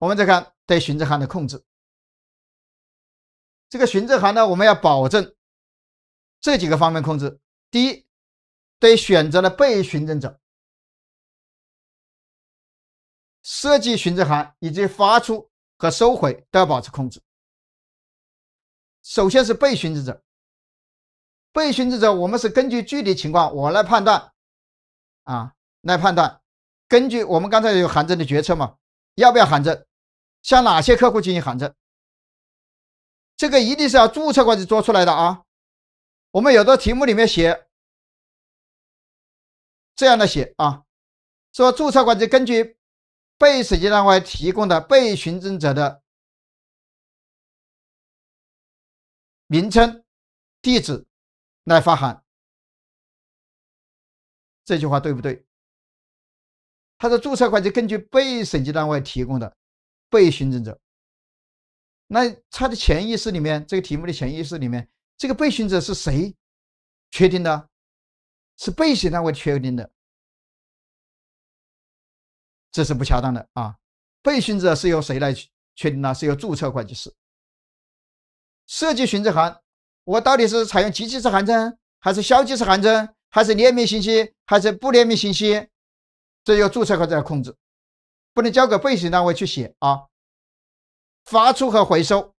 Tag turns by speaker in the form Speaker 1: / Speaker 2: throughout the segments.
Speaker 1: 我们再看对询证函的控制，
Speaker 2: 这个询证函呢，我们要保证这几个方面控制。第一，对选择的被询证者、设计询证函以及发出和收回都要保持控制。首先是被循证者，被循证者我们
Speaker 1: 是根据具体情况我来判断，啊，来判断，根据我们刚才有函证的决策嘛，要不要函证？向哪些客户进行函证？这个一定是要注册会计做出来的啊！我们有的题目里面
Speaker 2: 写这样的写啊，说注册会计根据被审计单位提供的被询证者的名称、地址来发函。这句话对不对？他说注册
Speaker 1: 会计根据被审计单位提供的。被询证者，那他的潜意识里面，这个题目的潜意识里面，这个被询者是谁确定的？是被询单位确定的，这是不恰当的啊！被询者是由谁来确定呢？是由注册会计师设计寻址函，我到底是采用集极式函证，还是消极式函证，还是联名信息，还是不联名信息？这由注册会计来控制。不能交给被审单位去写啊，发出和回收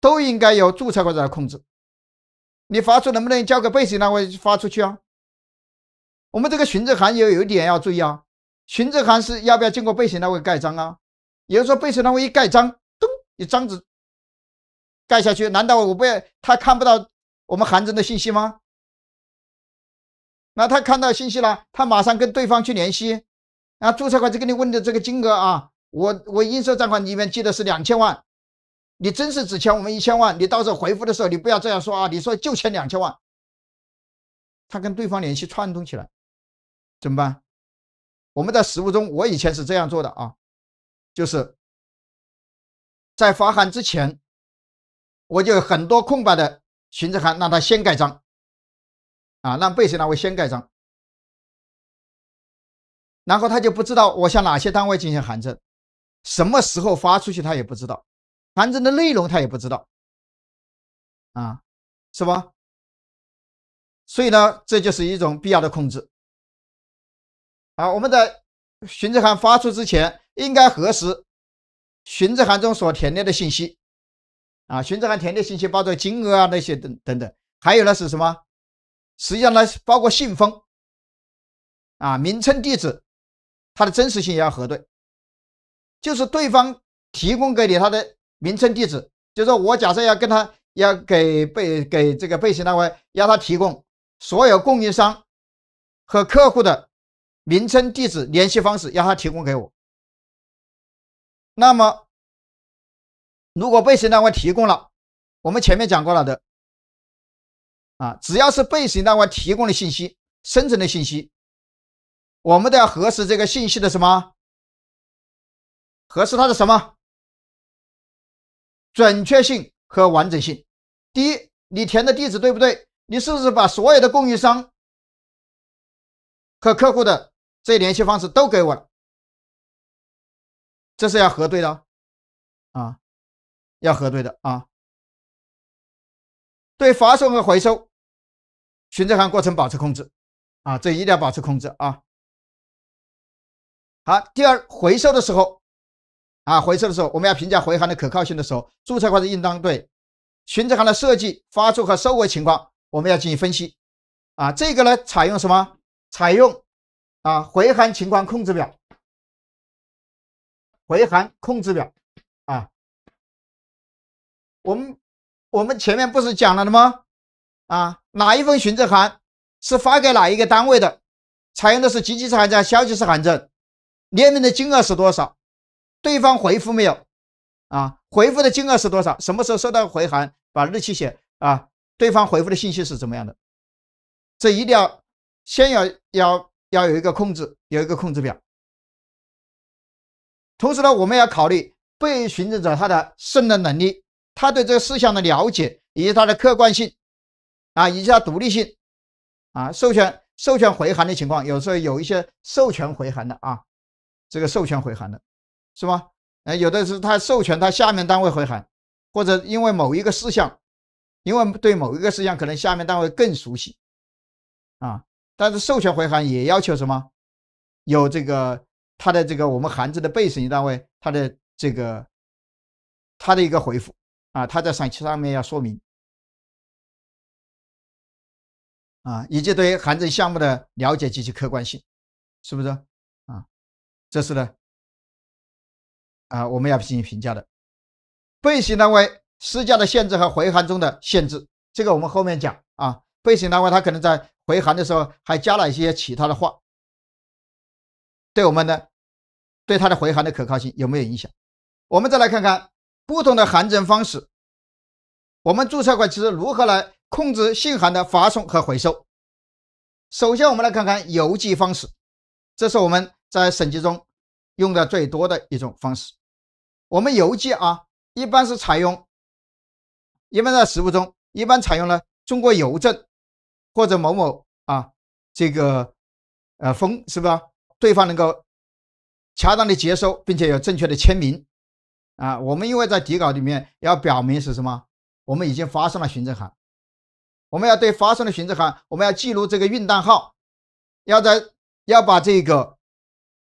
Speaker 1: 都应该由注册公司来控制。你发出能不能交给被审单位发出去啊？我们这个询证函有有一点要注意啊，询证函是要不要经过被审单位盖章啊？也就是说，被审单位一盖章，咚，一张纸盖下去，难道我不要他看不到我们函证的信息吗？那他看到信息了，他马上跟对方去联系。啊，注册会计给你问的这个金额啊，我我应收账款里面记的是两千万，你真是只欠我们一千万，你到时候回复的时候你不要这样说啊，你说就欠两千万，他跟对方联系串通起来，怎么办？我们在实务中，
Speaker 2: 我以前是这样做的啊，就是在发函之前，我就很多空白的询证函，让他先盖章，
Speaker 1: 啊，让被谁单位先盖章。然后他就不知道我向哪些单位进行函证，什么时候发出去他也不知道，函证的内容他也不知道，啊，是吧？所以呢，这就是一种必要的控制。啊，我们在询证函发出之前，应该核实询证函中所填列的信息，啊，询证函填列信息包括金额啊那些等等等，还有呢是什么？实际上呢包括信封，啊，名称、地址。它的真实性也要核对，就是对方提供给你他的名称、地址，就是我假设要跟他要给被给这个被询单位要他提供所有供应商和客户的名称、地址、联系方式，要他
Speaker 2: 提供给我。那么，如果被询单
Speaker 1: 位提供了，我们前面讲过了的，啊，只要是被询单位提供的信息、生成的信息。我们都要核实这个信息的什
Speaker 2: 么？核实它的什么？准
Speaker 1: 确性和完整性。第一，你填的地址对不对？你是不是把所有的供应商和客户的这联系方式都给我了？
Speaker 2: 这是要核对的啊，要核对的啊。对，发送和回收询证
Speaker 1: 函过程保持控制啊，这一定要保持控制啊。好，第二回收的时候啊，回收的时候，我们要评价回函的可靠性的时候，注册会的应当对询证函的设计、发出和收回情况，我们要进行分析啊。这个呢，采用什么？采用啊，回函情况控制表，
Speaker 2: 回函控制表啊。
Speaker 1: 我们我们前面不是讲了的吗？啊，哪一份询证函是发给哪一个单位的？采用的是积极式函证、消极式函证。列明的金额是多少？对方回复没有？啊，回复的金额是多少？什么时候收到回函？把日期写啊。对方回复的信息是怎么样的？这一定要先要要要有一个控制，有一个控制表。同时呢，我们要考虑被询证者他的胜任能力，他对这个事项的了解以及他的客观性啊，以及他独立性啊，授权授权回函的情况，有时候有一些授权回函的啊。这个授权回函的，是吧？哎，有的是他授权他下面单位回函，或者因为某一个事项，因为对某一个事项可能下面单位更熟悉啊。但是授权回函也要求什么？有这个他的这个我们函证的被审计单位他的这个他的一个回复
Speaker 2: 啊，他在审批上面要说明啊，
Speaker 1: 以及对函证项目的了解及其客观性，是不是？这是呢，啊，我们要进行评价的。被信单位施加的限制和回函中的限制，这个我们后面讲啊。被信单位他可能在回函的时候还加了一些其他的话，对我们的对他的回函的可靠性有没有影响？我们再来看看不同的函证方式，我们注册会计师如何来控制信函的发送和回收？首先，我们来看看邮寄方式，这是我们。在审计中用的最多的一种方式，我们邮寄啊，一般是采用，一般在实务中一般采用了中国邮政或者某某啊，这个呃封，是吧？对方能够恰当的接收，并且有正确的签名啊。我们因为在底稿里面要表明是什么，我们已经发送了询证函，我们要对发送的询证函，我们要记录这个运单号，要在要把这个。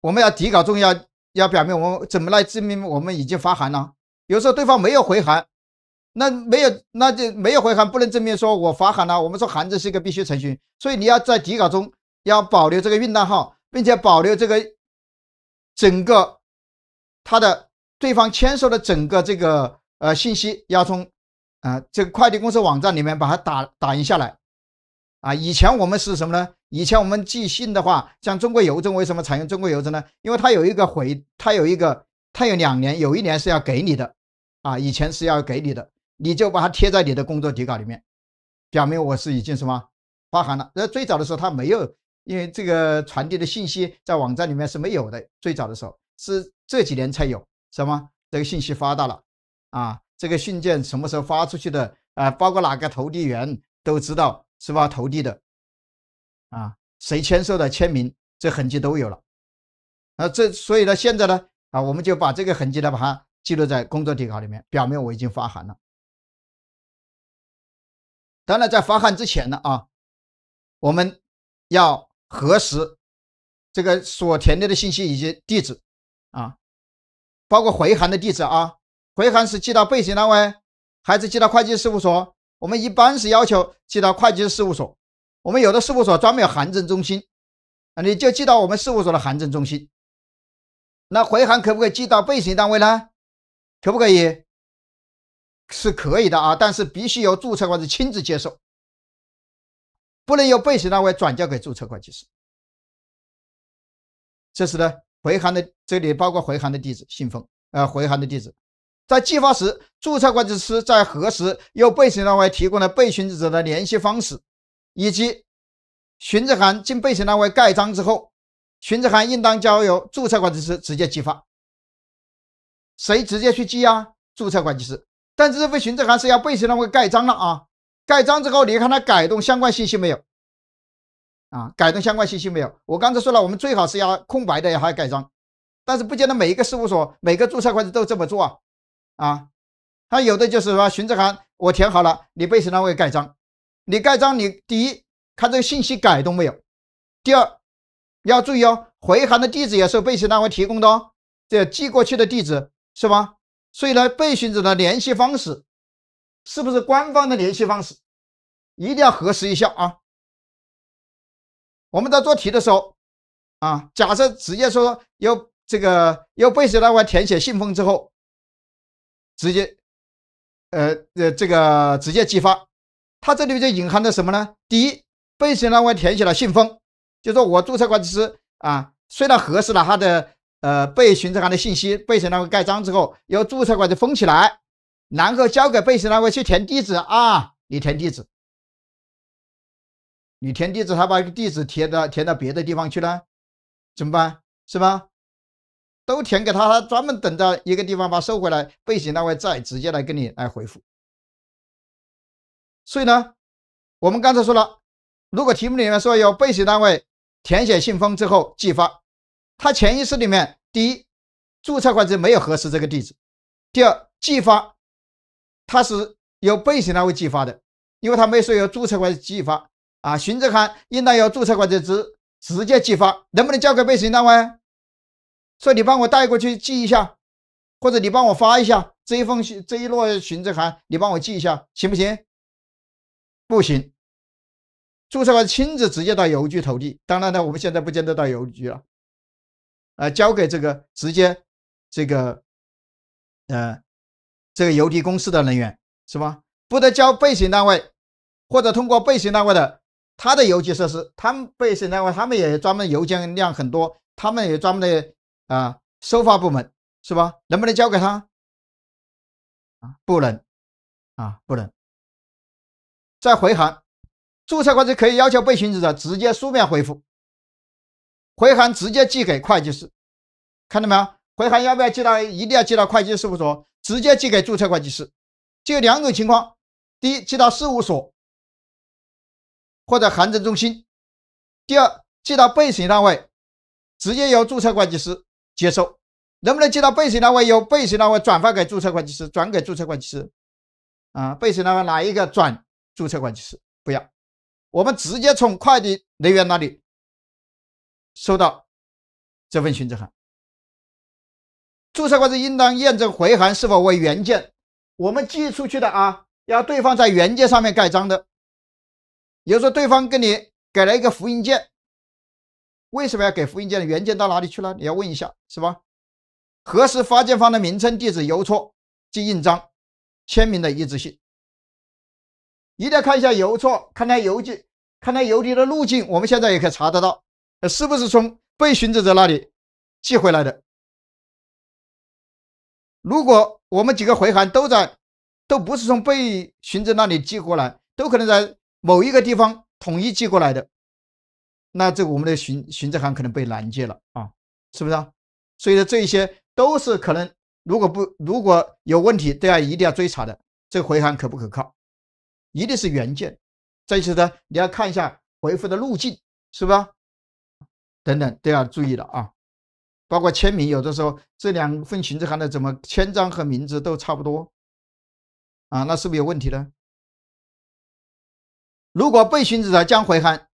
Speaker 1: 我们要底稿中要要表明我们怎么来证明我们已经发函了。有时候对方没有回函，那没有那就没有回函不能证明说我发函了。我们说函这是一个必须程序，所以你要在底稿中要保留这个运单号，并且保留这个整个他的对方签收的整个这个呃信息，要从啊这个快递公司网站里面把它打打印下来。啊，以前我们是什么呢？以前我们寄信的话，像中国邮政，为什么采用中国邮政呢？因为它有一个回，它有一个，它有两年，有一年是要给你的，啊，以前是要给你的，你就把它贴在你的工作底稿里面，表明我是已经什么发函了。那最早的时候，它没有，因为这个传递的信息在网站里面是没有的。最早的时候是这几年才有什么这个信息发到了，啊，这个信件什么时候发出去的？啊，包括哪个投递员都知道。是吧？投递的啊，谁签收的签名，这痕迹都有了。那这所以呢，现在呢啊，我们就把这个痕迹呢，把它记录在工作底稿里面。表明我已经发函了。当然，在发函之前呢啊，我们要核实这个所填列的信息以及地址啊，包括回函的地址啊，回函是寄到背景单位还是寄到会计事务所？我们一般是要求寄到会计师事务所，我们有的事务所专门有函证中心，啊，你就寄到我们事务所的函证中心。那回函可不可以寄到被询单位呢？可不可以？是可以的啊，但是必须由注册会计亲自接受，不能由被询单位转交给注册会计师。这是呢，回函的这里包括回函的地址、信封，呃，回函的地址。在寄发时，注册会计师在核实由被询单位提供的被询指者的联系方式，以及询证函经被询单位盖章之后，询证函应当交由注册会计师直接寄发。谁直接去寄啊？注册会计师。但是这份询证函是要被询单位盖章了啊！盖章之后，你看他改动相关信息没有？啊，改动相关信息没有？我刚才说了，我们最好是要空白的，要盖章。但是不见得每一个事务所、每个注册会计都这么做啊。啊，他有的就是说询证函我填好了，你被书单位盖章，你盖章你第一看这个信息改动没有，第二要注意哦，回函的地址也是被书单位提供的哦，这寄过去的地址是吧？所以呢，被询者的联系方式是不是官方的联系方式，一定要核实一下啊。我们在做题的时候啊，假设直接说由这个由被书单位填写信封之后。直接，呃呃，这个直接激发，它这里面就隐含着什么呢？第一，被审单位填写了信封，就说我注册会计师啊，虽然核实了他的呃被询证函的信息，被审单位盖章之后，由注册会计封起来，然后交给被审单位去填地址啊，你填地址，你填地址，他把地址填到填到别的地方去了，怎么办？是吧？都填给他，他专门等到一个地方把收回来，被景单位再直接来给你来回复。所以呢，我们刚才说了，如果题目里面说有被景单位填写信封之后寄发，他潜意识里面第一，注册会计没有核实这个地址；第二，寄发他是由被审单位寄发的，因为他没说由注册会计寄发啊。寻着函应当由注册会计师直接寄发，能不能交给被审单位？说你帮我带过去寄一下，或者你帮我发一下这一封、这一摞询证函，你帮我寄一下，行不行？不行，注册完亲自直接到邮局投递。当然呢，我们现在不见得到邮局了，啊，交给这个直接这个，呃，这个邮递公司的人员是吧？不得交被询单位，或者通过被询单位的他的邮寄设施，他们被审单位他们也专门邮件量很多，他们也专门的。啊，收发部门是吧？能不能交给他？啊，不能，
Speaker 2: 啊，不能。再回函，注册会计师可以要求被询
Speaker 1: 证者直接书面回复，回函直接寄给会计师，看到没有？回函要不要寄到？一定要寄到会计事务所，直接寄给注册会计师。就两种情况：第一，寄到事务所或者函证中心；第二，寄到被审单位，直接由注册会计师。接收能不能接到被审单位由被审单位转发给注册会计师，转给注册会计师啊？被审单位哪一个转注册会计师？不要，我们直接从快递人员那里收到这份询证函。注册会计应当验证回函是否为原件。我们寄出去的啊，要对方在原件上面盖章的。比如说对方给你给了一个复印件。为什么要给复印件？原件到哪里去了？你要问一下，是吧？核实发件方的名称、地址、邮戳及印章、签名的一致性，一定要看一下邮戳，看它邮寄、看它邮递的路径。我们现在也可以查得到，是不是从被寻者那里寄回来的？如果我们几个回函都在，都不是从被寻者那里寄过来，都可能在某一个地方统一寄过来的。那这我们的询询证函可能被拦截了啊，是不是啊？所以说这一些都是可能，如果不如果有问题，都要一定要追查的。这个回函可不可靠？一定是原件。再次呢，你要看一下回复的路径是吧？等等都要注意了啊。包括签名，有的时候这两份询证函的怎么签章和名字都差不多啊，那是不是有问题呢？如果被寻证的将回函。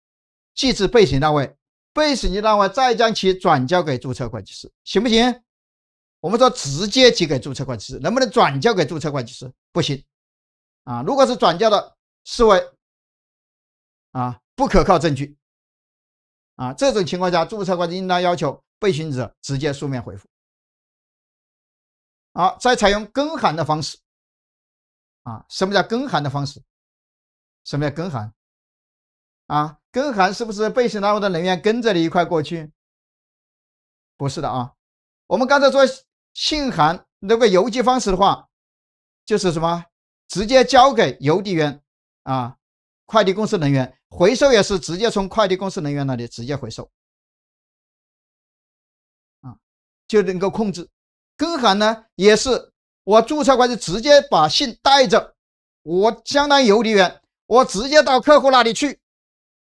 Speaker 1: 寄至被审单位，被审计单位再将其转交给注册会计师，行不行？我们说直接寄给注册会计师，能不能转交给注册会计师？不行，啊，如果是转交的，视为啊不可靠证据，啊，这种情况下，注册会计应当要求被询者直接书面回复。好，再采用跟函的方式，啊，什么叫跟函的方式？什么叫跟函？啊？跟函是不是背信拉沃的人员跟着你一块过去？不是的啊，我们刚才说信函那个邮寄方式的话，就是什么，直接交给邮递员啊，快递公司人员回收也是直接从快递公司人员那里直接回收，啊，就能够控制。跟函呢，也是我注册会计直接把信带着，我相当于邮递员，我直接到客户那里去。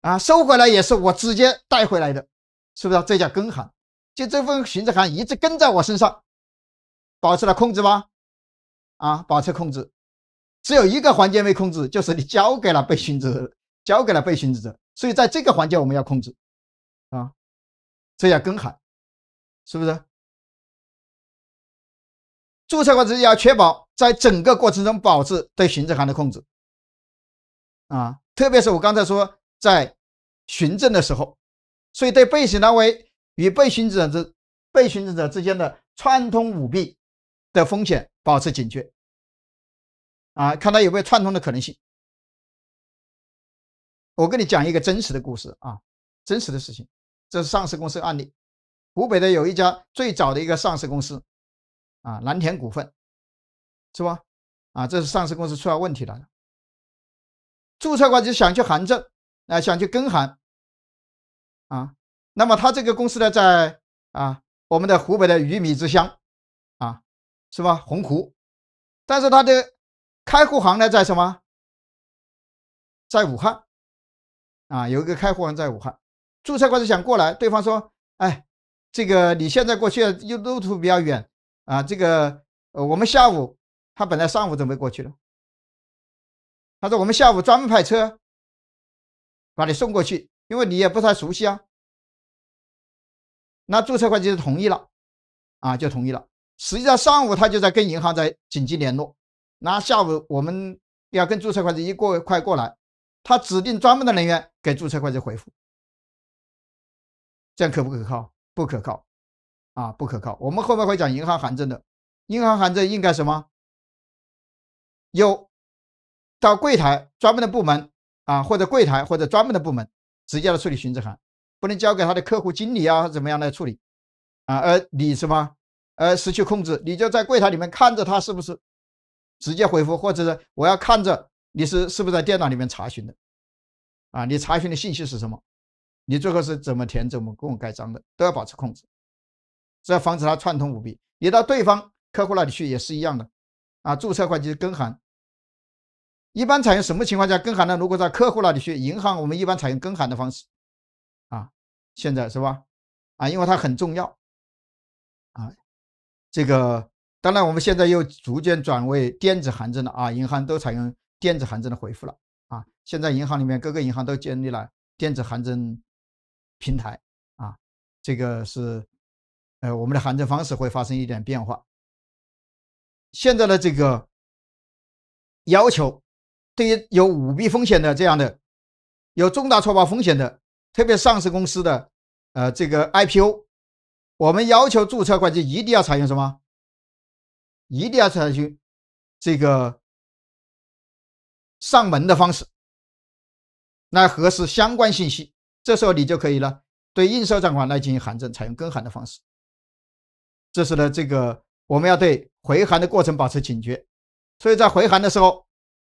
Speaker 1: 啊，收回来也是我直接带回来的，是不是？这叫跟函，就这份询证函一直跟在我身上，保持了控制吗？啊，保持控制，只有一个环节没控制，就是你交给了被询证，交给了被询证者，所以在这个环节我们要控制，啊，这叫跟函，是不是？
Speaker 2: 注册过程要确保在整个过程中保持
Speaker 1: 对询证函的控制，啊，特别是我刚才说。在询证的时候，所以对被询单位与被询者者、被询证者之间的串通舞弊的风险保持警觉，啊，看他有没有串通的可能性。我跟你讲一个真实的故事啊，真实的事情，这是上市公司案例，湖北的有一家最早的一个上市公司，啊，蓝田股份，是吧？啊，这是上市公司出了问题了，注册会计师想去函证。啊，想去跟韩，啊，那么他这个公司呢，在啊我们的湖北的
Speaker 2: 鱼米之乡啊，是吧，洪湖？但是他的开
Speaker 1: 户行呢，在什么？在武汉啊，有一个开户行在武汉。注册公司想过来，对方说，哎，这个你现在过去又路途比较远啊，这个我们下午，他本来上午准备过去的，他说我们下午专门派车。把你送过去，因为你也不太熟悉啊。那注册会计师同意了，啊，就同意了。实际上上午他就在跟银行在紧急联络，那下午我们要跟注册会计一过快过来，他指定专门的人员给注册会计回复。这样可不可靠？不可靠，啊，不可靠。我们后面会讲银行函证的，银行函证应该什么？有到柜台专门的部门。啊，或者柜台或者专门的部门直接来处理询证函，不能交给他的客户经理啊，怎么样来处理？啊，而你什么，呃，失去控制，你就在柜台里面看着他是不是直接回复，或者是我要看着你是是不是在电脑里面查询的，啊，你查询的信息是什么？你最后是怎么填，怎么跟我盖章的，都要保持控制，这防止他串通舞弊。你到对方客户那里去也是一样的，啊，注册会计师跟函。一般采用什么情况下跟函呢？如果在客户那里去银行，我们一般采用跟函的方式，啊，现在是吧？啊，因为它很重要，啊，这个当然我们现在又逐渐转为电子函证了啊，银行都采用电子函证的回复了啊，现在银行里面各个银行都建立了电子函证平台啊，这个是呃我们的函证方式会发生一点变化，现在的这个要求。对于有舞弊风险的这样的有重大错报风险的，特别上市公司的呃这个 IPO，我们要求注册会计师一定要采用什么？一定要采取这个上门的方式来核实相关信息。这时候你就可以了，对应收账款来进行函证，采用跟函的方式。这是呢这个我们要对回函的过程保持警觉，所以在回函的时候。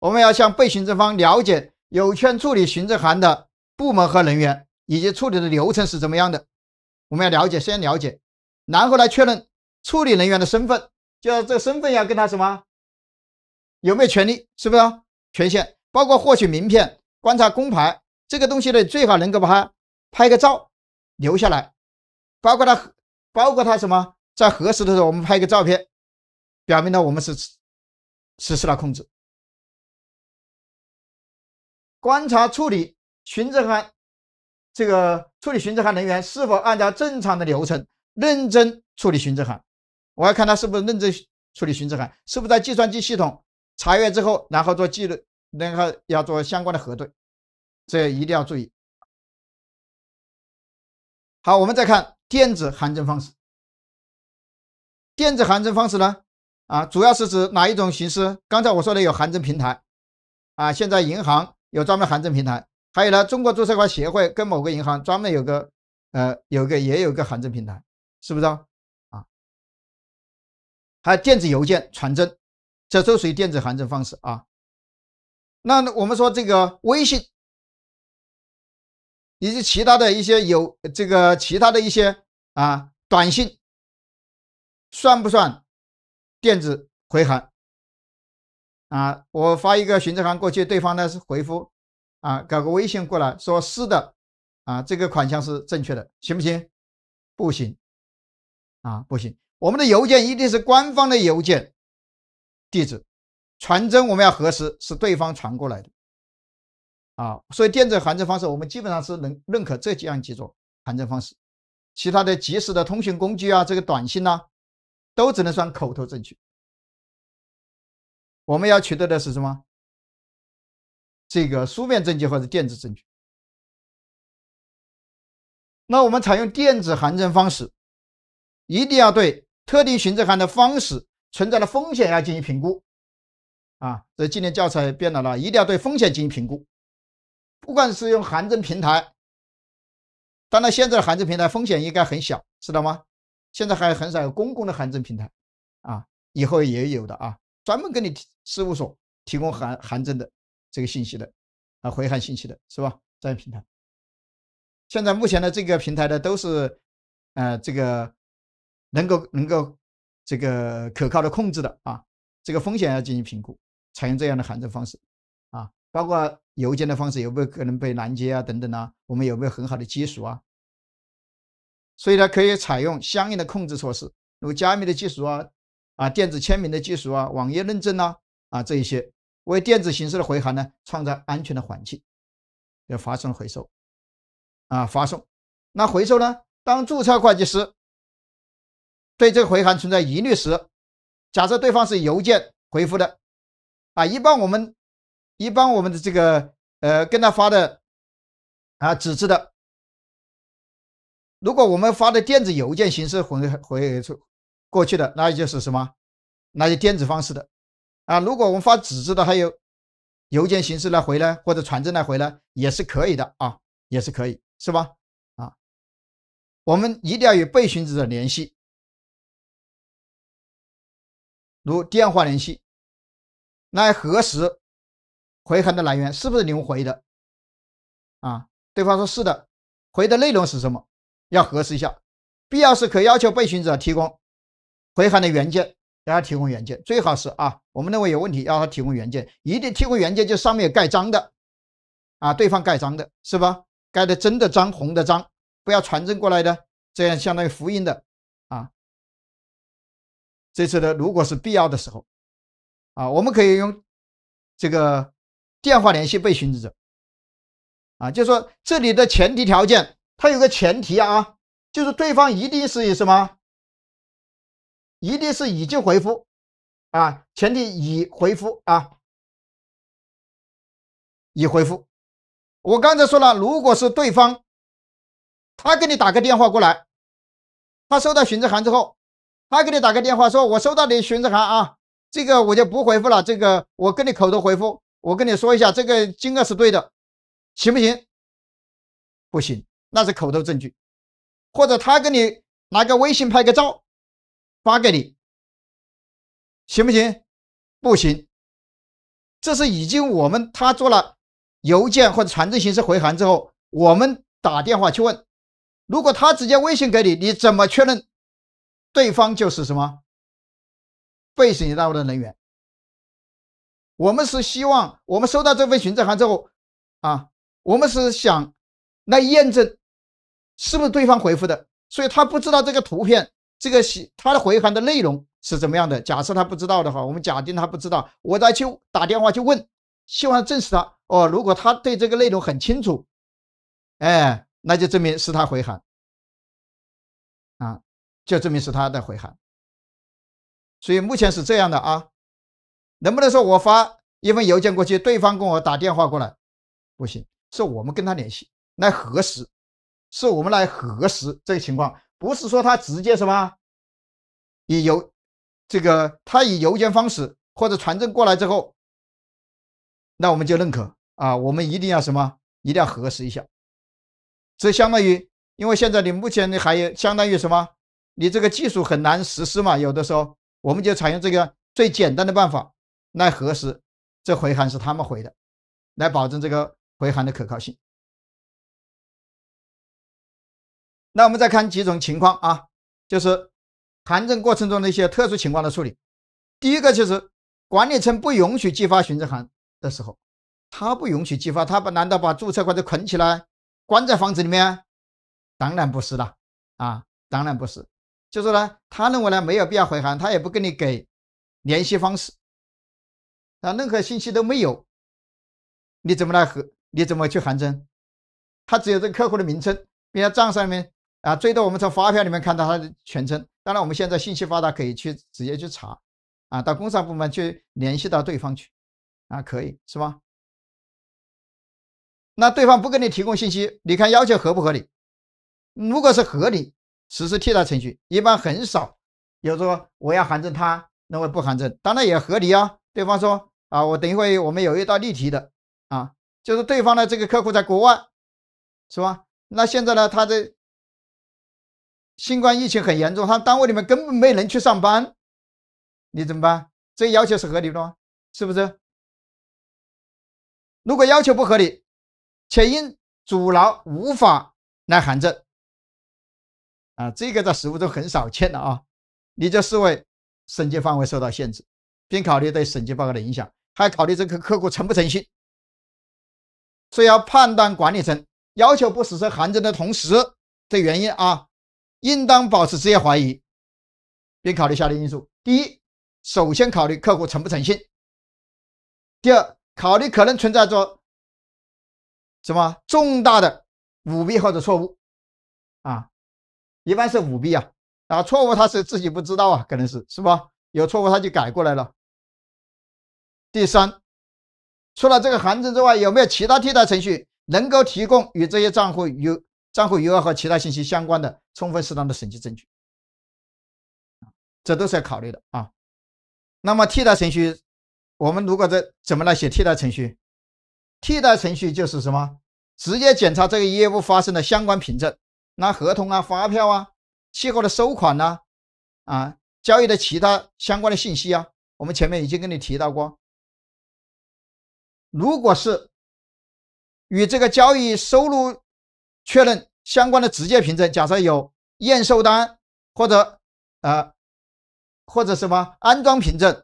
Speaker 1: 我们要向被行政方了解有权处理行政函的部门和人员，以及处理的流程是怎么样的。我们要了解，先了解，然后来确认处理人员的身份，就这个身份要跟他什么有没有权利，是不是啊？权限包括获取名片、观察工牌这个东西呢，最好能够把它拍个照留下来，包括他，包括他什么在核实的时候，我们拍个照片，表明呢我们是实施了控制。观察处理询证函，这个处理询证函人员是否按照正常的流程认真处理询证函？我要看他是不是认真处理询证函，是不是在计算机系统查阅之后，然后做记录，然后要做相关的核对，这一定要注意。好，我们再看电子函证方式。电子函证方式呢，啊，主要是指哪一种形式？刚才我说的有函证平台，啊，现在银行。有专门函证平台，还有呢，中国注册会协会跟某个银行专门有个呃，有个也有个函证平台，是不是啊？啊，还有电子邮件、传真，这都属于电子函证方式啊。
Speaker 2: 那我们说这个微信以
Speaker 1: 及其他的一些有这个其他的一些啊短信，算不算电子回函？啊，我发一个询证函过去，对方呢是回复，啊，搞个微信过来说是的，啊，这个款项是正确的，行不行？不行，啊，不行，我们的邮件一定是官方的邮件地址，传真我们要核实是对方传过来的，啊，所以电子函证方式我们基本上是能认可这几样几种函证方式，其他的即时的通讯工具啊，这个短信呐，都只能算口头证据。我们要取得的是什
Speaker 2: 么？这个书面证据或者电子证据。
Speaker 1: 那我们采用电子函证方式，一定要对特定行证函的方式存在的风险要进行评估。啊，这今年教材变了，了一定要对风险进行评估。不管是用函证平台，当然现在的函证平台风险应该很小，知道吗？现在还很少有公共的函证平台，啊，以后也有的啊。专门给你事务所提供函函证的这个信息的啊，回函信息的是吧？这样平台，现在目前的这个平台呢，都是呃，这个能够能够这个可靠的控制的啊，这个风险要进行评估，采用这样的函证方式啊，包括邮件的方式有没有可能被拦截啊等等啊，我们有没有很好的技术啊？所以呢，可以采用相应的控制措施，如加密的技术啊。啊，电子签名的技术啊，网页认证呐，啊这一些，为电子形式的回函呢，创造安全的环境。要发送回收啊，发送，那回收呢？当注册会计师对这个回函存在疑虑时，假设对方是邮件回复的啊，一般我们一般我们的这个呃跟他发的啊纸质的，如果我们发的电子邮件形式回回回过去的那就是什么？那些电子方式的啊，如果我们发纸质的，还有邮件形式来回呢，或者传真来回呢，也是可以的啊，也是可以，是吧？啊，我们一定要与被址者联系，
Speaker 2: 如电话联系来核实
Speaker 1: 回函的来源是不是您回的啊？对方说是的，回的内容是什么？要核实一下，必要时可要求被寻者提供。回函的原件，给他提供原件，最好是啊，我们认为有问题，要他提供原件，一定提供原件，就上面有盖章的啊，对方盖章的，是吧？盖的真的章，红的章，不要传真过来的，这样相当于复印的啊。这次的如果是必要的时候，啊，我们可以用这个电话联系被寻证者，啊，就是说这里的前提条件，它有个前提啊，就是对方一定是什么？一定是已经回复啊，前提已回复啊，
Speaker 2: 已回复。我刚才说了，如果是对方，
Speaker 1: 他给你打个电话过来，他收到询证函之后，他给你打个电话说：“我收到你的询证函啊，这个我就不回复了，这个我跟你口头回复，我跟你说一下，这个金额是对的，行不行？”不行，那是口头证据，或者他给你拿个微信拍个照。发给你，行不行？不行，这是已经我们他做了邮件或者传真形式回函之后，我们打电话去问，如果他直接微信给你，你怎么确认对方就是什么被审计单位的人员？我们是希望我们收到这份询证函之后，啊，我们是想来验证是不是对方回复的，所以他不知道这个图片。这个是他的回函的内容是怎么样的？假设他不知道的话，我们假定他不知道，我再去打电话去问，希望证实他。哦，如果他对这个内容很清楚，哎，那就证明是他回函啊，就证明是他的回函。所以目前是这样的啊，能不能说我发一份邮件过去，对方跟我打电话过来？不行，是我们跟他联系来核实，是我们来核实这个情况。不是说他直接什么以邮这个，他以邮件方式或者传真过来之后，那我们就认可啊？我们一定要什么？一定要核实一下。这相当于，因为现在你目前你还有相当于什么？你这个技术很难实施嘛？有的时候我们就采用这个最简单的办法来核实，这回函是他们回的，来保证这个回函的可靠性。那我们再看几种情况啊，就是函证过程中的一些特殊情况的处理。第一个就是管理层不允许寄发询证函的时候，他不允许寄发，他把难道把注册会计捆起来关在房子里面？当然不是了啊，当然不是。就是呢，他认为呢没有必要回函，他也不跟你给联系方式，那任何信息都没有，你怎么来核？你怎么去函证？他只有这个客户的名称，比如账上面。啊，最多我们从发票里面看到他的全称。当然，我们现在信息发达，可以去直接去查，啊，到工商部门去联系到对方去，啊，可以是吧？那对方不给你提供信息，你看要求合不合理？如果是合理，实施替代程序，一般很少。有说我要函证他，认为不函证，当然也合理啊。对方说啊，我等一会我们有一道例题的啊，就是对方的这个客户在国外，是吧？那现在呢，他的。新冠疫情很严重，他单位里面根本没人去上班，你怎么办？这要求是合理的吗？是不是？
Speaker 2: 如果要求不合理，且因阻挠无法
Speaker 1: 来函证，啊，这个在实务中很少见的啊，你就视为审计范围受到限制，并考虑对审计报告的影响，还考虑这个客户诚不诚信。所以要判断管理层要求不实施函证的同时的原因啊。应当保持职业怀疑，并考虑下列因素：第一，首先考虑客户诚不诚信；第二，考虑可能存在着什么重大的舞弊或者错误，啊，一般是舞弊啊，啊，错误他是自己不知道啊，可能是是吧？有错误他就改过来了。第三，除了这个行证之外，有没有其他替代程序能够提供与这些账户有？账户余额和其他信息相关的充分适当的审计证据，这都是要考虑的啊。那么替代程序，我们如果在怎么来写替代程序？替代程序就是什么？直接检查这个业务发生的相关凭证，那合同啊、发票啊、期货的收款呐，啊，交易的其他相关的信息啊。我们前面已经跟你提到过，如果是与这个交易收入确认相关的直接凭证，假设有验收单或者呃或者什么安装凭证，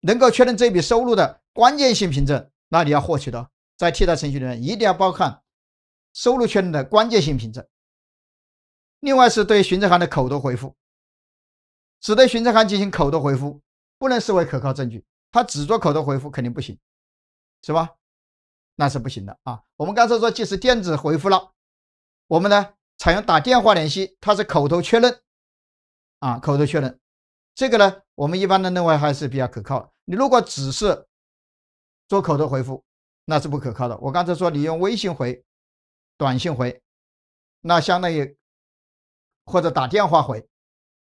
Speaker 1: 能够确认这笔收入的关键性凭证，那你要获取的在替代程序里面一定要包含收入确认的关键性凭证。另外是对询证函的口头回复，只对询证函进行口头回复不能视为可靠证据，他只做口头回复肯定不行，是吧？那是不行的啊！我们刚才说，即使电子回复了，我们呢采用打电话联系，他是口头确认啊，口头确认，这个呢，我们一般的认为还是比较可靠的。你如果只是做口头回复，那是不可靠的。我刚才说，你用微信回、短信回，那相当于或者打电话回，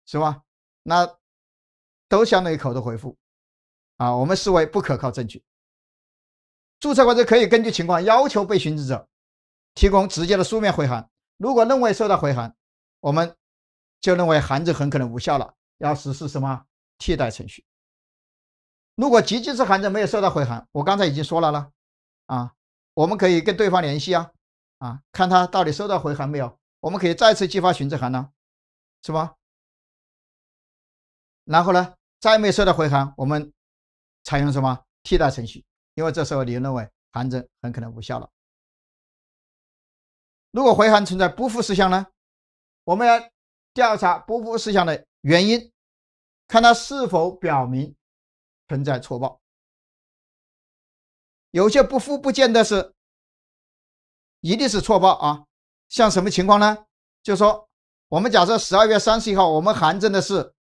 Speaker 1: 是吧？那都相当于口头回复啊，我们视为不可靠证据。注册官就可以根据情况要求被寻址者提供直接的书面回函。如果认为收到回函，我们就认为函证很可能无效了，要实施什么替代程序？如果积极式函证没有收到回函，我刚才已经说了了，啊，我们可以跟对方联系啊啊，看他到底收到回函没有？我们可以再次寄发寻址函呢，是吧？然后呢，再没收到回函，我们采用什么替代程序？因为这时候你认为函证很可能无效了。如果回函存在不符事项呢？我们要调查不符事项的原因，看它是否表明存在错报。有些不符不见得是，一定是错报啊。像什么情况呢？就说我们假设十二月三十一号我们函证的是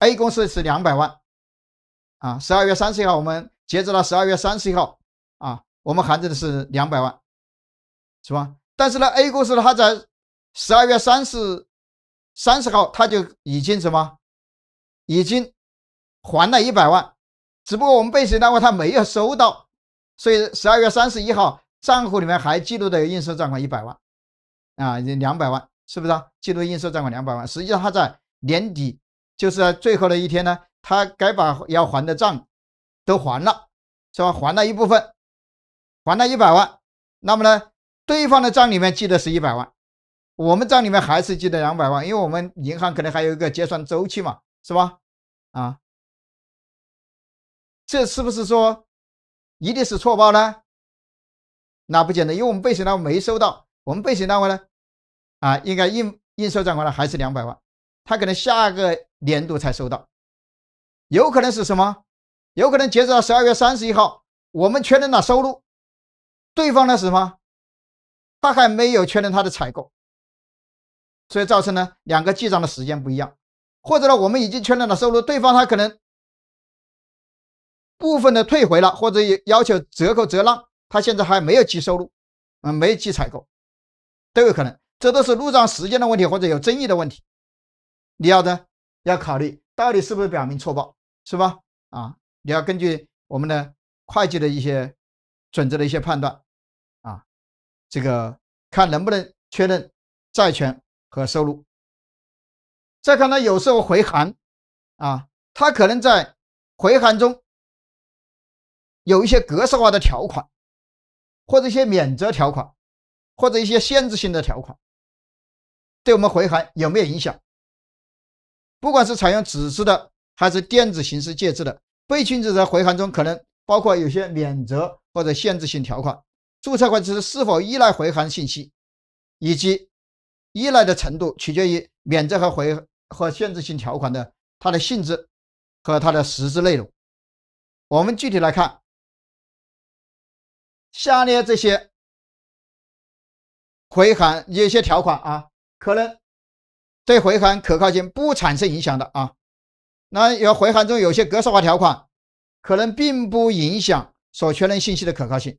Speaker 1: A 公司是两百万，啊，十二月三十一号我们。截止到十二月三十一号，啊，我们含着的是两百万，是吧？但是呢，A 公司呢，在十二月三十三十号它就已经什么，已经还了一百万，只不过我们备查单位他没有收到，所以十二月三十一号账户里面还记录的应收账款一百万，啊，两百万，是不是啊？记录应收账款两百万，实际上他在年底就是最后的一天呢，他该把要还的账。都还了，是吧？还了一部分，还了一百万，那么呢？对方的账里面记的是一百万，我们账里面还是记的两百万，因为我们银行可能还有一个结算周期嘛，是吧？啊，这是不是说一定是错报呢？那不简单，因为我们备审单位没收到，我们备审单位呢，啊，应该应应收账款呢还是两百万，他可能下个年度才收到，有可能是什么？有可能截止到十二月三十一号，我们确认了收入，对方呢是什么？他还没有确认他的采购，所以造成呢两个记账的时间不一样，或者呢我们已经确认了收入，对方他可能部分的退回了，或者要求折扣折让，他现在还没有记收入，嗯，没记采购，都有可能，这都是入账时间的问题，或者有争议的问题，你要的要考虑到底是不是表明错报，是吧？啊？你要根据我们的会计的一些准则的一些判断啊，这个看
Speaker 2: 能不能确认债权和收入。再看它有时候
Speaker 1: 回函啊，它可能在回函中有一些格式化的条款，或者一些免责条款，或者一些限制性的条款，对我们回函有没有影响？不管是采用纸质的还是电子形式介质的。被禁止的回函中可能包括有些免责或者限制性条款。注册会计师是否依赖回函信息，以及依赖的程度取决于免责和回和限制性条款的它的性质和它的实质内容。我们具体来看，
Speaker 2: 下列这些
Speaker 1: 回函有些条款啊，可能对回函可靠性不产生影响的啊。那要回函中有些格式化条款，可能并不影响所确认信息的可靠性。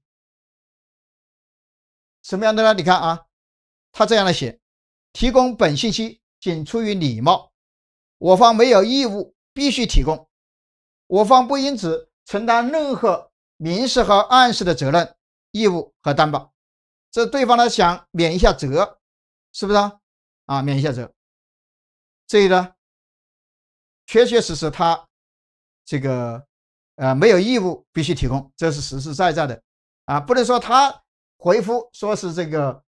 Speaker 1: 什么样的呢？你看啊，他这样的写：提供本信息仅出于礼貌，我方没有义务必须提供，我方不因此承担任何明示和暗示的责任、义务和担保。这对方呢想免一下责，是不是啊？啊，免一下责，这里呢？确确实实，他这个呃没有义务必须提供，这是实实在在的啊，不能说他回复说是这个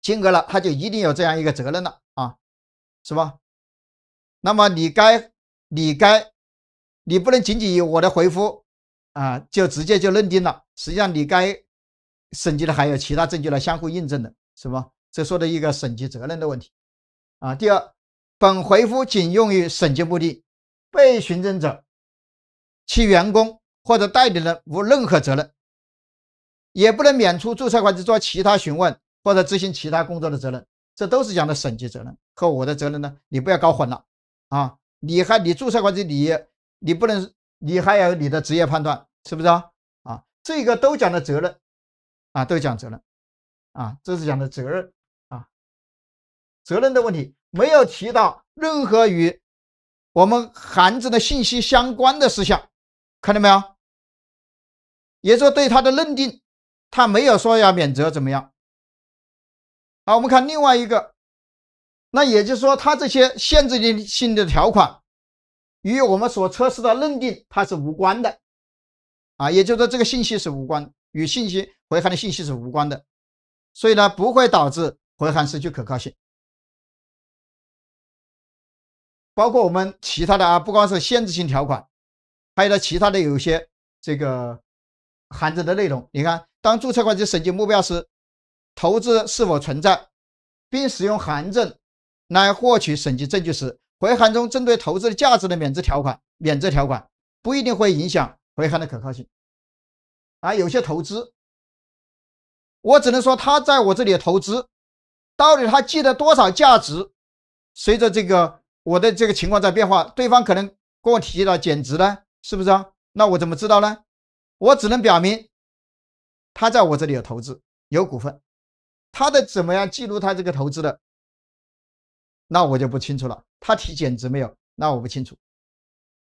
Speaker 1: 金额了，他就一定有这样一个责任了啊，是吧？那么你该你该你不能仅仅以我的回复啊就直接就认定了，实际上你该审计的还有其他证据来相互印证的，是吧？这说的一个审计责任的问题啊。第二。本回复仅用于审计目的，被询证者、其员工或者代理人无任何责任，也不能免除注册会计师做其他询问或者执行其他工作的责任，这都是讲的审计责任和我的责任呢，你不要搞混了啊！你还你注册会计师，你你不能，你还有你的职业判断，是不是啊？啊，这个都讲的责任，啊，都讲责任，啊，这是讲的责任。责任的问题没有提到任何与我们函证的信息相关的事项，看到没有？也就对他的认定，他没有说要免责怎么样。好，我们看另外一个，那也就是说，他这些限制性的条款与我们所测试的认定它是无关的啊，也就是说，这个信息是无关，与信息回函的信息是无关的，所以呢，不会导致回函失去可靠性。包括我们其他的啊，不光是限制性条款，还有呢其他的有些这个函证的内容。你看，当注册会计师审计目标时，投资是否存在，并使用函证来获取审计证据时，回函中针对投资的价值的免责条款，免责条款不一定会影响回函的可靠性。啊，有些投资，我只能说他在我这里的投资，到底他记得多少价值，随着这个。我的这个情况在变化，对方可能跟我提了减值呢，是不是啊？那我怎么知道呢？我只能表明他在我这里有投资、有股份，他的怎么样记录他这个投资的，那我就不清楚了。他提减值没有？那我不清楚，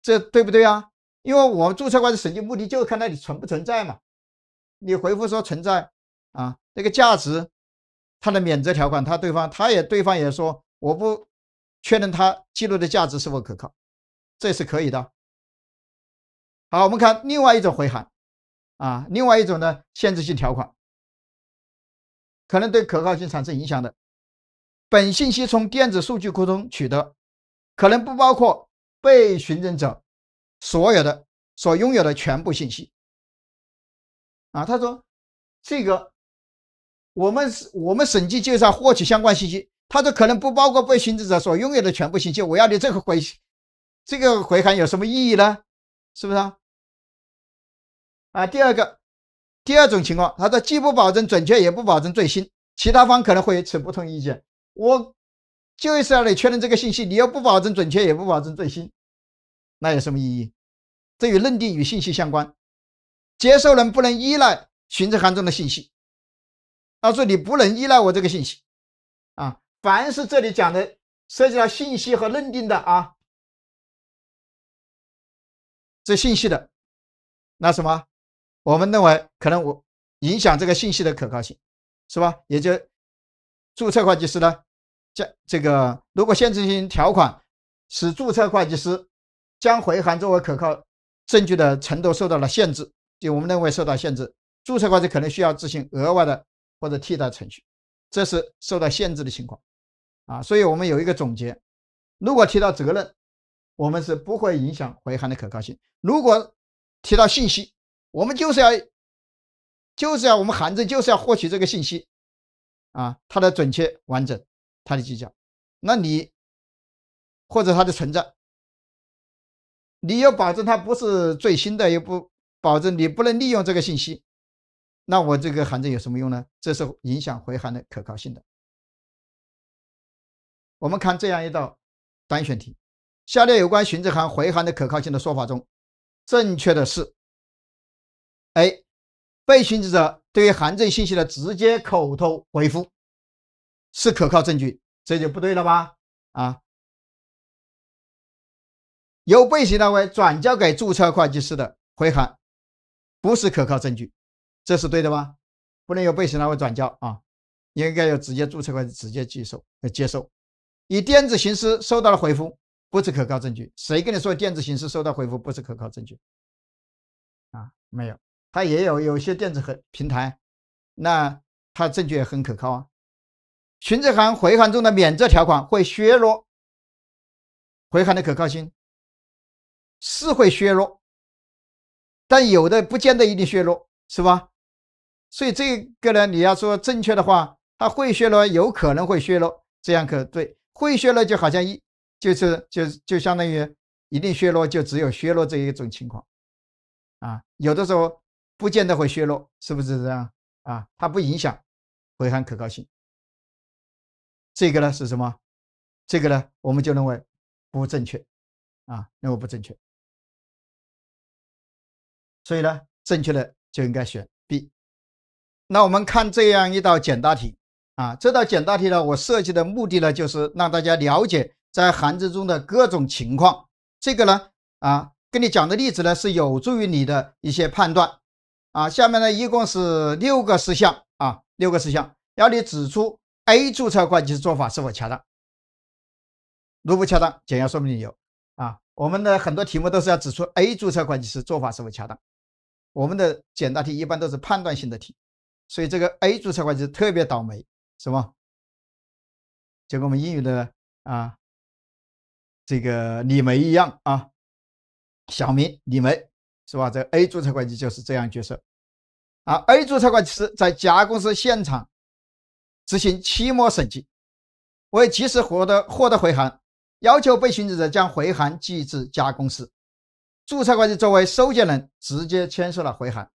Speaker 1: 这对不对啊？因为我们注册会计师目的就是看那里存不存在嘛。你回复说存在啊，那个价值，他的免责条款，他对方他也对方也说我不。确认它记录的价值是否可靠，这是可以的。好，我们看另外一种回函，啊，另外一种呢，限制性条款，可能对可靠性产生影响的。本信息从电子数据库中取得，可能不包括被询证者所有的所拥有的全部信息。啊，他说这个我们我们审计就是要获取相关信息。他说：“可能不包括被寻证者所拥有的全部信息。我要你这个回这个回函有什么意义呢？是不是啊？啊，第二个，第二种情况，他说既不保证准确，也不保证最新。其他方可能会持不同意见。我就要你确认这个信息，你又不保证准确，也不保证最新，那有什么意义？这与认定与信息相关，接受人不能依赖寻证函中的信息。他说你不能依赖我这个信息啊。”凡是这里讲的涉及到信息和认定的啊，
Speaker 2: 这信息的，那什么，
Speaker 1: 我们认为可能我影响这个信息的可靠性，是吧？也就注册会计师呢，这这个如果限制性条款使注册会计师将回函作为可靠证据的程度受到了限制，就我们认为受到限制，注册会计可能需要执行额外的或者替代程序，这是受到限制的情况。啊，所以我们有一个总结，如果提到责任，我们是不会影响回函的可靠性；如果提到信息，我们就是要就是要我们函证就是要获取这个信息，啊，它的准确完整，它的计量，那你或者它的存在，你要保证它不是最新的，又不保证你不能利用这个信息，那我这个函证有什么用呢？这是影响回函的可靠性的。我们看这样一道单选题：下列有关询证函回函的可靠性的说法中，正确的是？A. 被询证者对于函证信息的直接口头回复是可靠证据，这就不对了吧？啊，由被询单位转交给注册会计师的回函不是可靠证据，这是对的吗？不能由被询单位转交啊，应该由直接注册会直接接呃，接受。以电子形式收到了回复不是可靠证据，谁跟你说电子形式收到回复不是可靠证据？啊，没有，它也有有些电子和平台，那它证据也很可靠啊。询证函回函中的免责条款会削弱回函的可靠性，是会削弱，但有的不见得一定削弱，是吧？所以这个呢，你要说正确的话，它会削弱，有可能会削弱，这样可对。会削弱，就好像一就是就就相当于一定削弱，就只有削弱这一种情况，啊，有的时候不见得会削弱，是不是这样啊？它不影响回函可靠性。这个呢是什么？这个呢我们就认为不正
Speaker 2: 确，啊，认为不正确。所以呢，
Speaker 1: 正确的就应该选 B。那我们看这样一道简答题。啊，这道简答题呢，我设计的目的呢，就是让大家了解在函字中的各种情况。这个呢，啊，跟你讲的例子呢，是有助于你的一些判断。啊，下面呢，一共是六个事项啊，六个事项，要你指出 A 注册会计师做法是否恰当，如不恰当，简要说明理由。啊，我们的很多题目都是要指出 A 注册会计师做法是否恰当，我们的简答题一般都是判断性的题，所以这个 A 注册会计师特别倒霉。什么？就跟我们英语的啊，这个李梅一样啊，小明李梅是吧？这 A 注册会计就是这样角色啊。A 注册会计师在甲公司现场执行期末审计，为及时获得获得回函，要求被寻计者将回函寄至甲公司。注册会计作为收件人，直接签收了回函，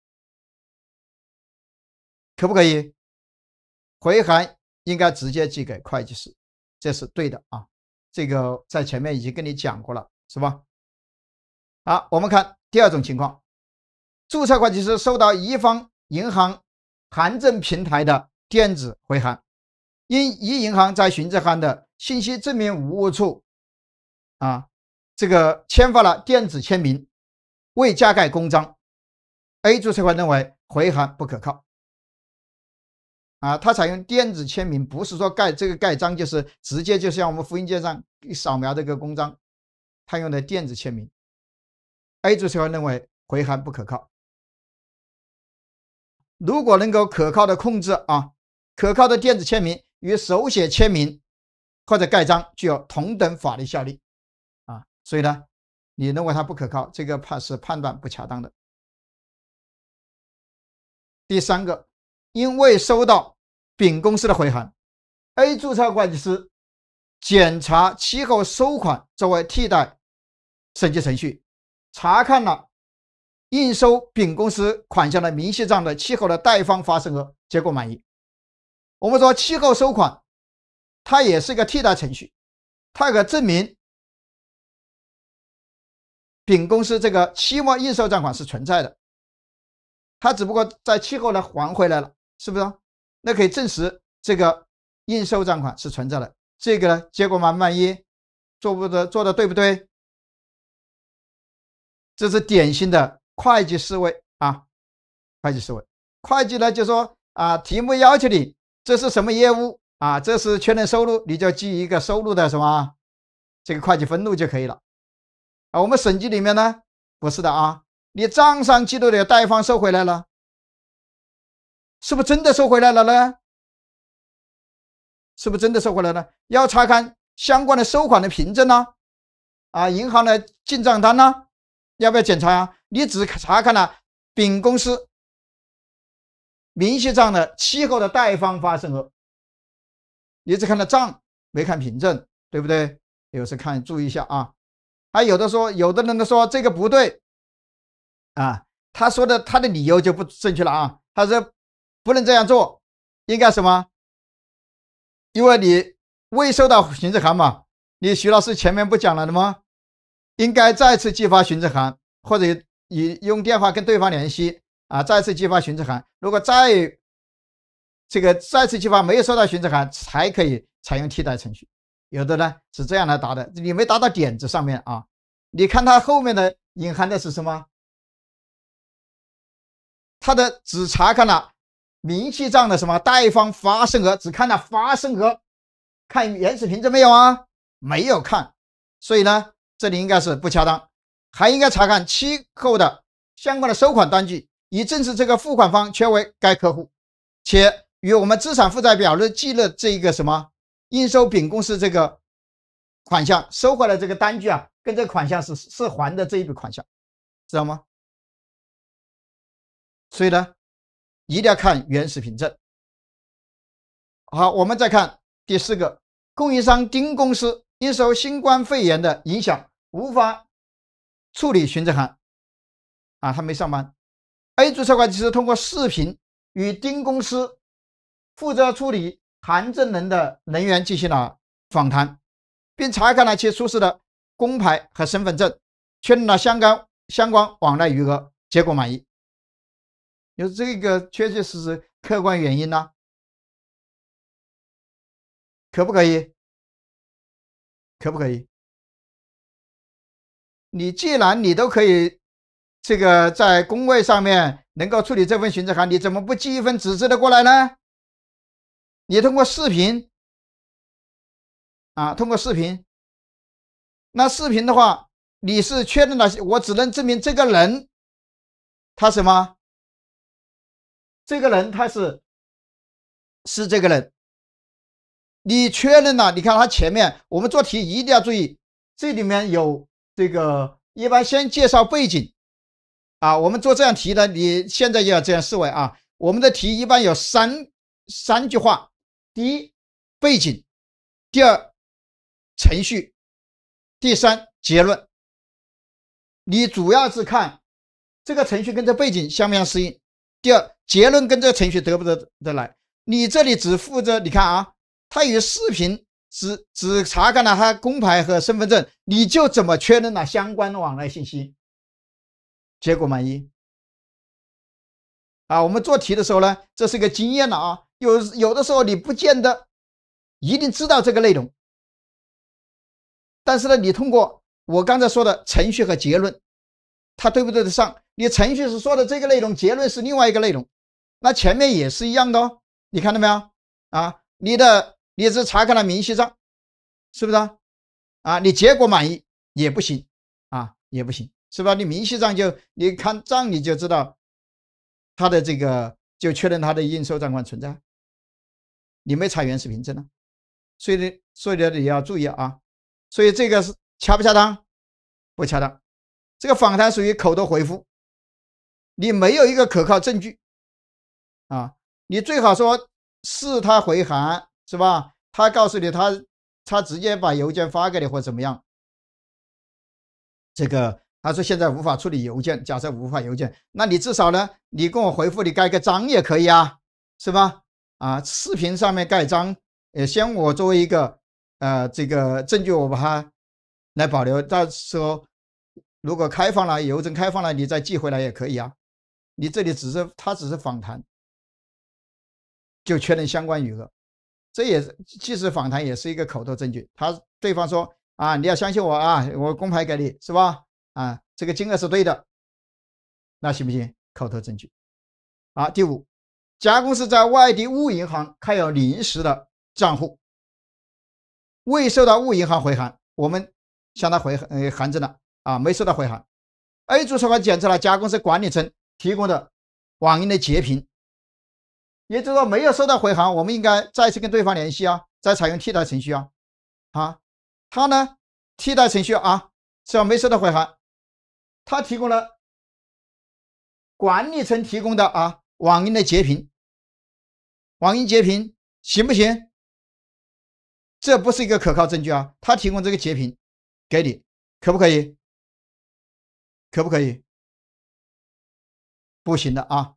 Speaker 1: 可不可以？回函应该直接寄给会计师，这是对的啊。这个在前面已经跟你讲过了，是吧？好，我们看第二种情况：注册会计师收到一方银行函证平台的电子回函，因一银行在询证函的信息证明无误处，啊，这个签发了电子签名，未加盖公章。A 注册会认为回函不可靠。啊，它采用电子签名，不是说盖这个盖章，就是直接就像我们复印件上扫描这个公章，它用的电子签名。A 组成员认为回函不可靠。如果能够可靠的控制啊，可靠的电子签名与手写签名或者盖章具有同等法律效力啊，所以呢，你认为它不可靠，这个怕是判断不恰当的。第三个，因未收到。丙公司的回函，A 注册会计师检查期后收款作为替代审计程序，查看了应收丙公司款项的明细账的期后的贷方发生额，结果满意。我们说期后收款，它也是一个替代程序，它可证明丙公司这个期末应收账款是存在的，它只不过在期后呢还回来了，是不是？那可以证实这个应收账款是存在的。这个呢，结果满不满意？做不得做的对不对？这是典型的会计思维啊！会计思维，会计呢就说啊，题目要求你这是什么业务啊？这是确认收入，你就记一个收入的什么这个会计分录就可以了啊。我们审计里面呢，不是的啊，你账上记录的贷方
Speaker 2: 收回来了。是不是真的收回来了呢？
Speaker 1: 是不是真的收回来了？要查看相关的收款的凭证呢？啊，银行的进账单呢？要不要检查呀？你只查看了丙公司明细账的期后的贷方发生额，你只看了账，没看凭证，对不对？有时看，注意一下啊。还有的说，有的人都说这个不对啊，他说的他的理由就不正确了啊，他说。不能这样做，应该什么？因为你未收到询证函嘛？你徐老师前面不讲了的吗？应该再次寄发询证函，或者你用电话跟对方联系啊，再次寄发询证函。如果再这个再次寄发没有收到询证函，才可以采用替代程序。有的呢是这样来答的，你没答到点子上面啊？你看它后面的隐含的是什么？他的只查看了。明细账的什么贷方发生额只看了发生额，看原始凭证没有啊？没有看，所以呢，这里应该是不恰当，还应该查看期后的相关的收款单据，以证实这个付款方确为该客户，且与我们资产负债表日记的这一个什么应收丙公司这个款项收回来这个单据啊，跟这个款项是是还的这一笔款项，知道吗？所以呢。一定要看原始凭证。好，我们再看第四个供应商丁公司，因受新冠肺炎的影响，无法处理询证函。啊，他没上班。A 组策划师通过视频与丁公司负责处理函证人的人员进行了访谈，并查看了其出示的工牌和身份证，确认了相关相关往来余额，结果满意。有这个确确实实客观原因呢，
Speaker 2: 可不可以？可不可以？
Speaker 1: 你既然你都可以这个在工位上面能够处理这份询证函，你怎么不寄一份纸质的过来呢？你通过视频啊，通过视频，那视频的
Speaker 2: 话，你是确认了，我只能证明这个人他什么？这个人他是，是这个人。
Speaker 1: 你确认了，你看他前面，我们做题一定要注意，这里面有这个一般先介绍背景，啊，我们做这样题的，你现在就要这样思维啊。我们的题一般有三三句话：第一，背景；第二，程序；第三，结论。你主要是看这个程序跟这背景相不相适应。第二。结论跟这个程序得不得得来？你这里只负责你看啊，他有视频，只只查看了他工牌和身份证，你就怎么确认了相关的往来信息？结果满意啊？我们做题的时候呢，这是一个经验了啊。有有的时候你不见得一定知道这个内容，但是呢，你通过我刚才说的程序和结论，它对不对得上？你程序是说的这个内容，结论是另外一个内容。那前面也是一样的哦，你看到没有啊？你的你是查看了明细账，是不是啊？啊，你结果满意也不行啊，也不行，是吧？你明细账就你看账你就知道，他的这个就确认他的应收账款存在，你没查原始凭证呢，所以呢，所以呢你要注意啊。所以这个是恰不恰当？不恰当，这个访谈属于口头回复，你没有一个可靠证据。啊，你最好说是他回函是吧？他告诉你他他直接把邮件发给你或怎么样？这个他说现在无法处理邮件，假设无法邮件，那你至少呢？你跟我回复，你盖个章也可以啊，是吧？啊，视频上面盖章呃，先我作为一个呃这个证据，我把它来保留。到时候如果开放了，邮政开放了，你再寄回来也可以啊。你这里只是他只是访谈。就确认相关余额，这也是即使访谈也是一个口头证据。他对方说啊，你要相信我啊，我工牌给你是吧？啊，这个金额是对的，那行不行？口头证据。啊，第五，甲公司在外地物银行开有临时的账户，未收到物银行回函。我们向他回函函证了啊，没收到回函。A 组双方检测了甲公司管理层提供的网银的截屏。也就是说，没有收到回函，我们应该再次跟对方联系啊，再采用替代程序啊，啊，他呢，替代程序啊，是没收到回函，他提供了管理层提供的啊，网银的截屏，网银截屏行不行？这不是一个可靠证据啊，他提供这个截屏给你，可
Speaker 2: 不可以？可不可以？不行的
Speaker 1: 啊。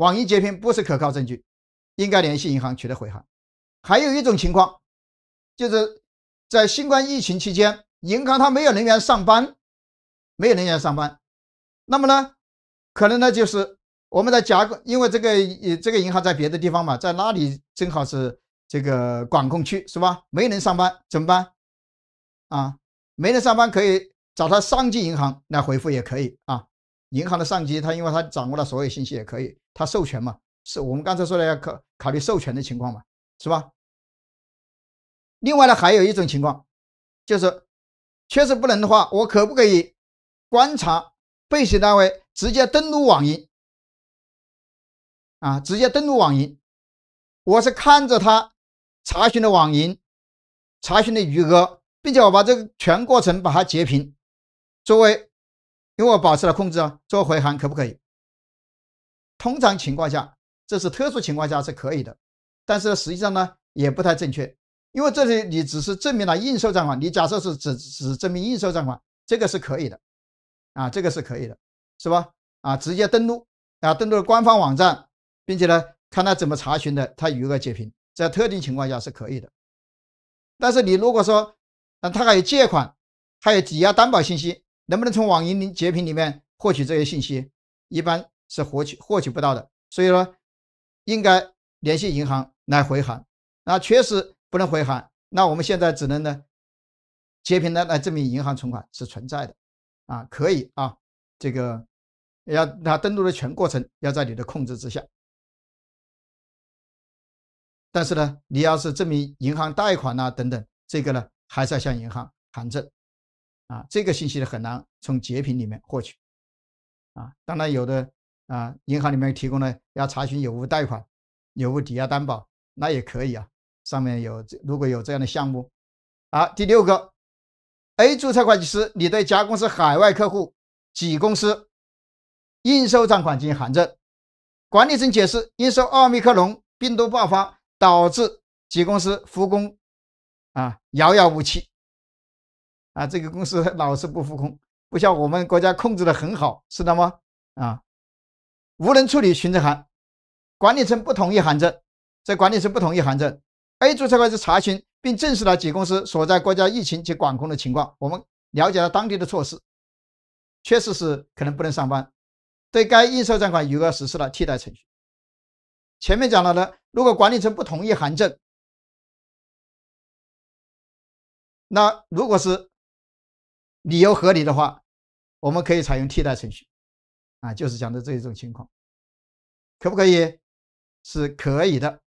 Speaker 1: 网银截屏不是可靠证据，应该联系银行取得回函。还有一种情况，就是在新冠疫情期间，银行它没有人员上班，没有人员上班，那么呢，可能呢就是我们在甲，因为这个这个银行在别的地方嘛，在那里正好是这个管控区是吧？没人上班怎么办？啊，没人上班可以找他上级银行来回复也可以啊。银行的上级，他因为他掌握了所有信息，也可以他授权嘛，是我们刚才说了要考考虑授权的情况嘛，是吧？另外呢，还有一种情况，就是确实不能的话，我可不可以观察被写单位直接登录网银啊？直接登录网银，我是看着他查询的网银查询的余额，并且我把这个全过程把它截屏作为。因为我保持了控制啊，做回函可不可以？通常情况下，这是特殊情况下是可以的，但是实际上呢也不太正确，因为这里你只是证明了应收账款，你假设是只只证明应收账款，这个是可以的，啊，这个是可以的，是吧？啊，直接登录啊，登录了官方网站，并且呢，看他怎么查询的，他余额截屏，在特定情况下是可以的，但是你如果说，啊，他还有借款，还有抵押担保信息。能不能从网银截屏里面获取这些信息？一般是获取获取不到的，所以说应该联系银行来回函。那确实不能回函，那我们现在只能呢，截屏呢来证明银行存款是存在的啊，可以啊。这个要那登录的全过程要在你的控制之下。但是呢，你要是证明银行贷款呐等等，这个呢还是要向银行函证。啊，这个信息呢很难从截屏里面获取啊。当然有的啊，银行里面提供的要查询有无贷款、有无抵押担保，那也可以啊。上面有如果有这样的项目。啊，第六个，A 注册会计师，你对甲公司海外客户乙公司应收账款进行函证，管理层解释，应收奥密克戎病毒爆发导致乙公司复工啊遥遥无期。啊，这个公司老是不复工，不像我们国家控制的很好，是的吗？啊，无人处理询证函，管理层不同意函证。在管理层不同意函证，A 注册会计师查询并证实了几公司所在国家疫情及管控的情况，我们了解了当地的措施，确实是可能不能上班，对该应收账款余额实施了替代程序。前面讲了的，如果管理层不同意函证，
Speaker 2: 那如果是。理由合理的话，我们可以采用替代程序，啊，就是讲的这一种情况，可不可以？是可以的。